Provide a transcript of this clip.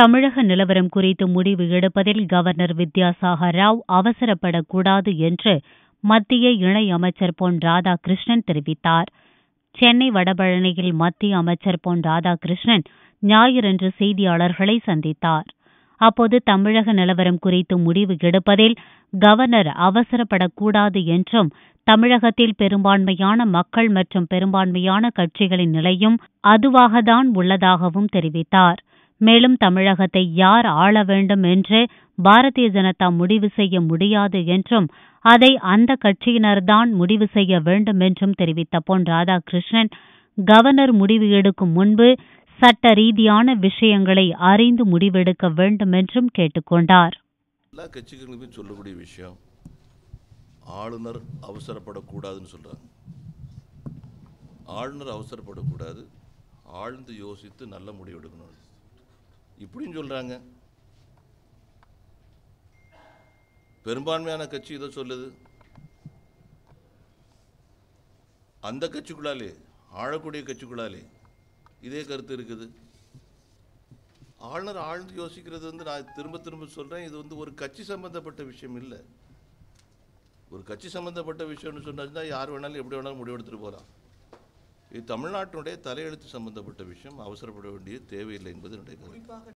தமிழக நிலவரம் குறித்து முடிவு எடுப்பதில் கவர்னர் வித்யாசாகர் ராவ் அவசரப்படக்கூடாது என்று மத்திய இணையமைச்சர் பொன் ராதாகிருஷ்ணன் தெரிவித்தார் சென்னை வடபழனியில் மத்திய அமைச்சர் பொன் ராதாகிருஷ்ணன் ஞாயிறன்று செய்தியாளர்களை சந்தித்தார் அப்போது தமிழக நிலவரம் குறித்து முடிவு எடுப்பதில் கவர்னர் அவசரப்படக்கூடாது என்றும் தமிழகத்தில் பெரும்பான்மையான மக்கள் மற்றும் பெரும்பான்மையான கட்சிகளின் நிலையும் அதுவாகத்தான் உள்ளதாகவும் தெரிவித்தார் மேலும் தமிழகத்தை யார் ஆள வேண்டும் என்று பாரதிய ஜனதா முடிவு செய்ய முடியாது என்றும் அதை அந்த கட்சியினர்தான் முடிவு செய்ய வேண்டும் என்றும் தெரிவித்த பொன் ராதாகிருஷ்ணன் கவர்னர் முடிவு எடுக்கும் முன்பு சட்ட ரீதியான விஷயங்களை அறிந்து முடிவெடுக்க வேண்டும் என்றும் கேட்டுக்கொண்டார் எல்லா கட்சிகளுக்கும் சொல்லக்கூடிய விஷயம் ஆளுநர் அவசரப்படக்கூடாதுன்னு சொல்கிறாங்க ஆளுநர் அவசரப்படக்கூடாது ஆழ்ந்து யோசித்து நல்ல முடிவு எடுக்கணும் இப்படின்னு சொல்கிறாங்க பெரும்பான்மையான கட்சி இதை சொல்லுது அந்த கட்சிக்குள்ளாலே ஆழக்கூடிய கட்சிக்குள்ளாலே இதே கருத்து இருக்குது ஆளுநர் ஆழ்ந்து யோசிக்கிறது வந்து நான் திரும்ப திரும்ப சொல்கிறேன் இது வந்து ஒரு கட்சி சம்மந்தப்பட்ட விஷயம் இல்லை ஒரு கட்சி சம்மந்தப்பட்ட விஷயம்னு சொன்னாச்சுன்னா யார் வேணாலும் எப்படி வேணாலும் முடிவெடுத்துட்டு போகலாம் இது தமிழ்நாட்டினுடைய தலையெழுத்து சம்பந்தப்பட்ட விஷயம் அவசரப்பட வேண்டிய தேவையில்லை என்பது என்னுடைய